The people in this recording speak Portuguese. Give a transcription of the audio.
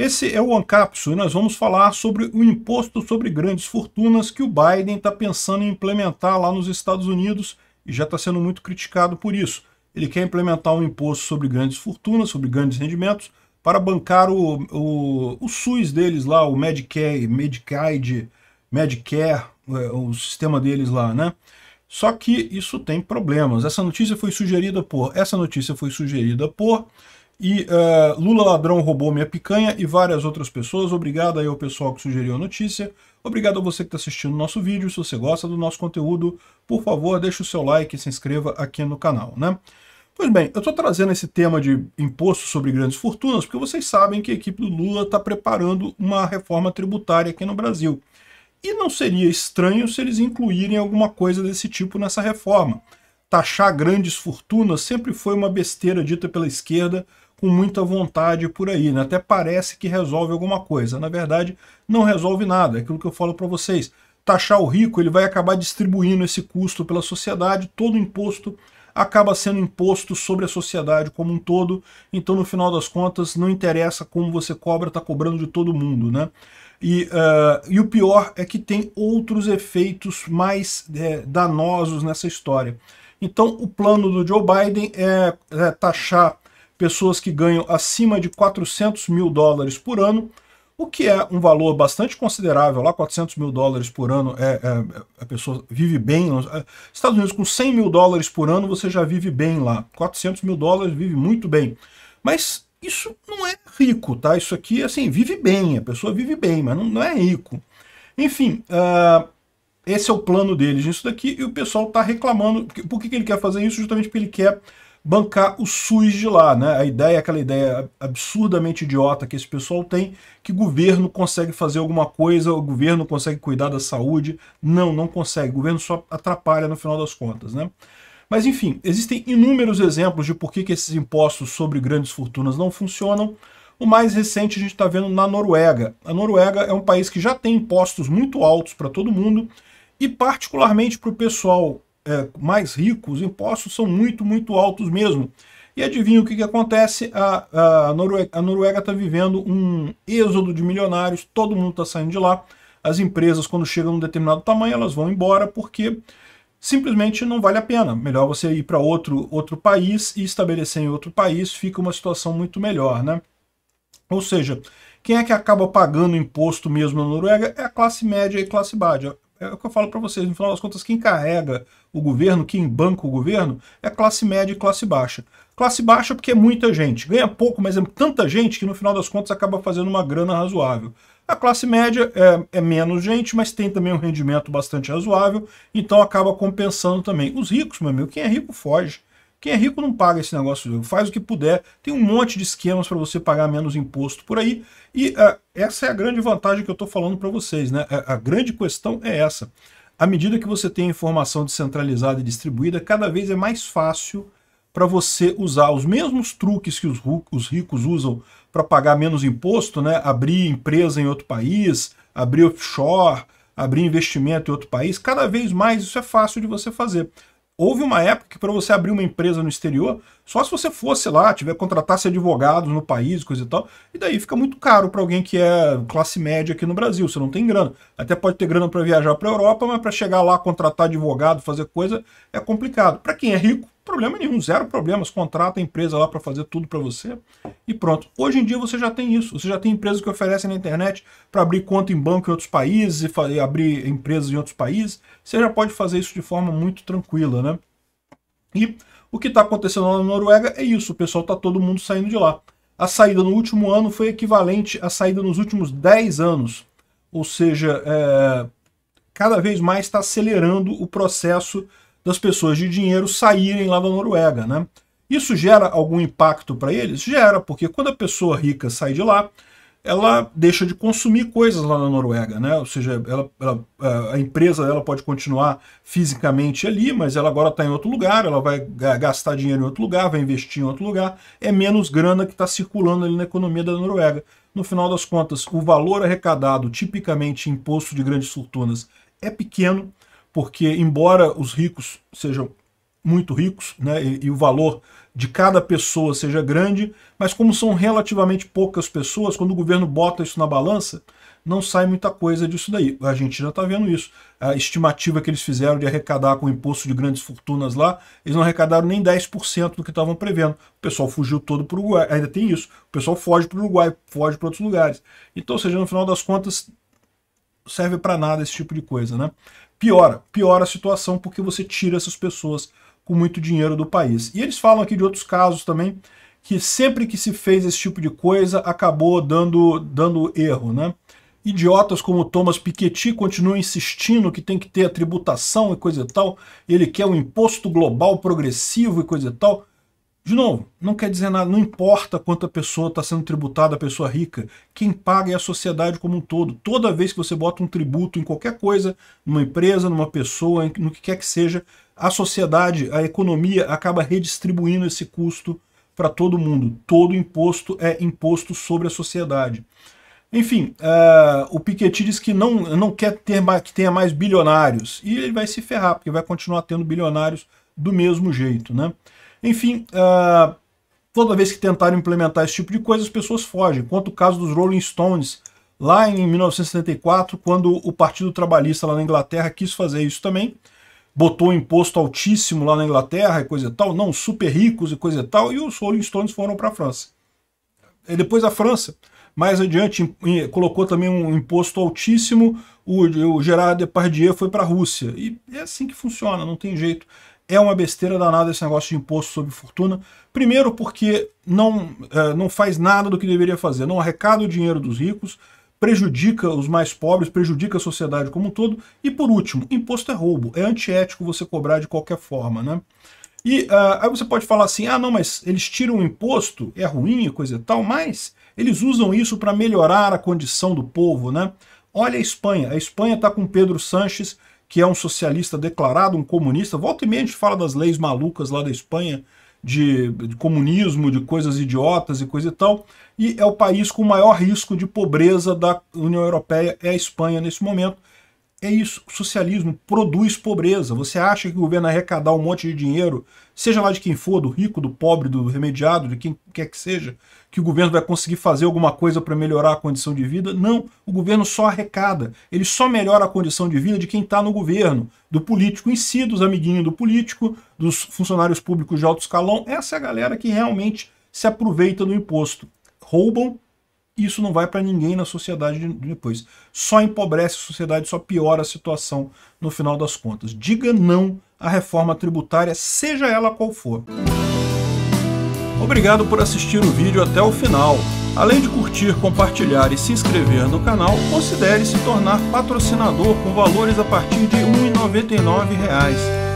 Esse é o ANCAPSO e nós vamos falar sobre o imposto sobre grandes fortunas que o Biden está pensando em implementar lá nos Estados Unidos e já está sendo muito criticado por isso. Ele quer implementar um imposto sobre grandes fortunas, sobre grandes rendimentos, para bancar o, o, o SUS deles lá, o Medicare, Medicaid, Medicare, é, o sistema deles lá, né? Só que isso tem problemas. Essa notícia foi sugerida por... Essa notícia foi sugerida por e uh, Lula ladrão roubou minha picanha e várias outras pessoas. Obrigado aí ao pessoal que sugeriu a notícia. Obrigado a você que está assistindo o nosso vídeo. Se você gosta do nosso conteúdo, por favor, deixe o seu like e se inscreva aqui no canal, né? Pois bem, eu estou trazendo esse tema de imposto sobre grandes fortunas porque vocês sabem que a equipe do Lula está preparando uma reforma tributária aqui no Brasil. E não seria estranho se eles incluírem alguma coisa desse tipo nessa reforma. Taxar grandes fortunas sempre foi uma besteira dita pela esquerda com muita vontade por aí, né? até parece que resolve alguma coisa. Na verdade, não resolve nada, é aquilo que eu falo para vocês. Taxar o rico, ele vai acabar distribuindo esse custo pela sociedade, todo imposto acaba sendo imposto sobre a sociedade como um todo, então no final das contas não interessa como você cobra, está cobrando de todo mundo. Né? E, uh, e o pior é que tem outros efeitos mais é, danosos nessa história. Então o plano do Joe Biden é, é taxar pessoas que ganham acima de 400 mil dólares por ano, o que é um valor bastante considerável. Lá, 400 mil dólares por ano, é, é, é a pessoa vive bem. É, Estados Unidos, com 100 mil dólares por ano, você já vive bem lá. 400 mil dólares, vive muito bem. Mas isso não é rico, tá? Isso aqui, assim, vive bem. A pessoa vive bem, mas não, não é rico. Enfim, uh, esse é o plano deles, isso daqui. E o pessoal está reclamando. Por que, que ele quer fazer isso? Justamente porque ele quer bancar o SUS de lá, né? A ideia é aquela ideia absurdamente idiota que esse pessoal tem, que o governo consegue fazer alguma coisa, o governo consegue cuidar da saúde. Não, não consegue. O governo só atrapalha no final das contas, né? Mas enfim, existem inúmeros exemplos de por que, que esses impostos sobre grandes fortunas não funcionam. O mais recente a gente está vendo na Noruega. A Noruega é um país que já tem impostos muito altos para todo mundo e particularmente para o pessoal é, mais ricos, os impostos são muito, muito altos mesmo. E adivinha o que, que acontece? A, a Noruega está vivendo um êxodo de milionários, todo mundo está saindo de lá. As empresas, quando chegam a um determinado tamanho, elas vão embora porque simplesmente não vale a pena. Melhor você ir para outro, outro país e estabelecer em outro país, fica uma situação muito melhor, né? Ou seja, quem é que acaba pagando imposto mesmo na Noruega é a classe média e classe baixa. É o que eu falo para vocês, no final das contas, quem carrega o governo, quem banca o governo, é classe média e classe baixa. Classe baixa porque é muita gente, ganha pouco, mas é tanta gente que no final das contas acaba fazendo uma grana razoável. A classe média é, é menos gente, mas tem também um rendimento bastante razoável, então acaba compensando também. Os ricos, meu amigo, quem é rico foge. Quem é rico não paga esse negócio, faz o que puder. Tem um monte de esquemas para você pagar menos imposto por aí. E uh, essa é a grande vantagem que eu estou falando para vocês. Né? A, é, a grande questão é essa. À medida que você tem informação descentralizada e distribuída, cada vez é mais fácil para você usar os mesmos truques que os, os ricos usam para pagar menos imposto, né? abrir empresa em outro país, abrir offshore, abrir investimento em outro país, cada vez mais isso é fácil de você fazer. Houve uma época que para você abrir uma empresa no exterior, só se você fosse lá, tiver contratasse advogados no país, coisa e tal, e daí fica muito caro para alguém que é classe média aqui no Brasil, você não tem grana. Até pode ter grana para viajar para a Europa, mas para chegar lá, contratar advogado, fazer coisa, é complicado. Para quem é rico, problema nenhum, zero problemas. Contrata a empresa lá para fazer tudo para você e pronto. Hoje em dia você já tem isso. Você já tem empresas que oferecem na internet para abrir conta em banco em outros países e abrir empresas em outros países. Você já pode fazer isso de forma muito tranquila, né? E o que está acontecendo lá na Noruega é isso. O pessoal está todo mundo saindo de lá. A saída no último ano foi equivalente à saída nos últimos 10 anos. Ou seja, é... cada vez mais está acelerando o processo das pessoas de dinheiro saírem lá da Noruega. Né? Isso gera algum impacto para eles? Gera, porque quando a pessoa rica sai de lá, ela deixa de consumir coisas lá na Noruega, né? Ou seja, ela, ela, eh, a empresa ela pode continuar fisicamente ali, mas ela agora está em outro lugar, ela vai gastar dinheiro em outro lugar, vai investir em outro lugar, é menos grana que está circulando ali na economia da Noruega. No final das contas, o valor arrecadado, tipicamente imposto de grandes fortunas, é pequeno, porque embora os ricos sejam muito ricos né, e, e, o valor de cada pessoa seja grande, mas como são relativamente poucas pessoas, quando o governo bota isso na balança, não sai muita coisa disso daí. A Argentina está vendo isso. A estimativa que eles fizeram de arrecadar com o imposto de grandes fortunas lá, eles não arrecadaram nem 10% do que estavam prevendo. O pessoal fugiu todo para o Uruguai, ainda tem isso. O pessoal foge para o Uruguai, foge para outros lugares. Então, ou seja, no final das contas, serve para nada esse tipo de coisa, né? Piora, piora a situação porque você tira essas pessoas com muito dinheiro do país. E eles falam aqui de outros casos também, que sempre que se fez esse tipo de coisa, acabou dando, dando erro, né? Idiotas como Thomas Piketty continuam insistindo que tem que ter a tributação e coisa e tal, ele quer um imposto global progressivo e coisa e tal. De novo, não quer dizer nada, não importa quanto a pessoa está sendo tributada, a pessoa rica, quem paga é a sociedade como um todo. Toda vez que você bota um tributo em qualquer coisa, numa empresa, numa pessoa, no que quer que seja, a sociedade, a economia acaba redistribuindo esse custo para todo mundo. Todo imposto é imposto sobre a sociedade. Enfim, uh, o Piketty diz que não, não quer ter mais, que tenha mais bilionários. E ele vai se ferrar, porque vai continuar tendo bilionários do mesmo jeito, né? Enfim, uh, toda vez que tentaram implementar esse tipo de coisa, as pessoas fogem. Quanto o caso dos Rolling Stones, lá em 1974, quando o Partido Trabalhista lá na Inglaterra quis fazer isso também, botou um imposto altíssimo lá na Inglaterra e coisa e tal, não, super ricos e coisa e tal, e os Rolling Stones foram para a França. E é, depois a França, mais adiante, colocou também um imposto altíssimo, o, o Gerard Depardieu foi para a Rússia. E é assim que funciona, não tem jeito é uma besteira danada esse negócio de imposto sobre fortuna. Primeiro porque não, é, não faz nada do que deveria fazer, não arrecada o dinheiro dos ricos, prejudica os mais pobres, prejudica a sociedade como um todo. E por último, imposto é roubo, é antiético você cobrar de qualquer forma, né? E uh, aí você pode falar assim, ah não, mas eles tiram o imposto, é ruim e coisa e tal, mas eles usam isso para melhorar a condição do povo, né? Olha a Espanha, a Espanha está com Pedro Sanches que é um socialista declarado, um comunista. Volta e meia a gente fala das leis malucas lá da Espanha, de, de, comunismo, de coisas idiotas e coisa e tal, e é o país com o maior risco de pobreza da União Europeia, é a Espanha nesse momento. É isso, o socialismo produz pobreza. Você acha que o governo arrecadar um monte de dinheiro, seja lá de quem for, do rico, do pobre, do remediado, de quem quer que seja, que o governo vai conseguir fazer alguma coisa para melhorar a condição de vida? Não, o governo só arrecada. Ele só melhora a condição de vida de quem está no governo, do político em si, dos amiguinhos do político, dos funcionários públicos de alto escalão. Essa é a galera que realmente se aproveita do imposto. Roubam isso não vai para ninguém na sociedade depois. Só empobrece a sociedade, só piora a situação no final das contas. Diga não à reforma tributária, seja ela qual for. Obrigado por assistir o vídeo até o final. Além de curtir, compartilhar e se inscrever no canal, considere se tornar patrocinador com valores a partir de R$ 1,99